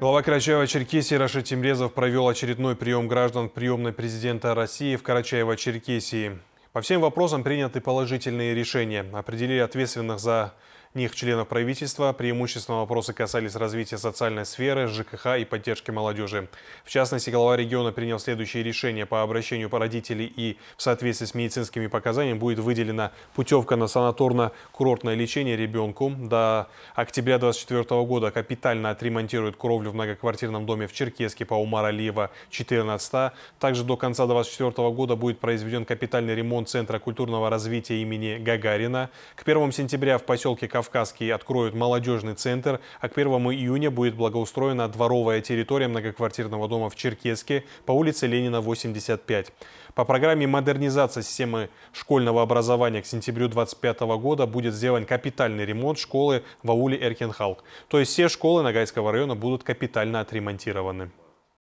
Глава Карачаева-Черкесии Рашид Тимрезов провел очередной прием граждан приемной президента России в Карачаево-Черкесии. По всем вопросам приняты положительные решения. Определили ответственных за них членов правительства преимущественно вопросы касались развития социальной сферы, ЖКХ и поддержки молодежи. В частности, глава региона принял следующие решения по обращению по родителей и в соответствии с медицинскими показаниями будет выделена путевка на санаторно-курортное лечение ребенку. До октября 2024 года капитально отремонтируют кровлю в многоквартирном доме в Черкеске по Умар Алиева 14. Также до конца 2024 года будет произведен капитальный ремонт Центра культурного развития имени Гагарина. К 1 сентября в поселке Кавказ Кавказский откроют молодежный центр, а к 1 июня будет благоустроена дворовая территория многоквартирного дома в Черкеске по улице Ленина, 85. По программе модернизации системы школьного образования к сентябрю 2025 года будет сделан капитальный ремонт школы в ауле Эркенхалк. То есть все школы Ногайского района будут капитально отремонтированы.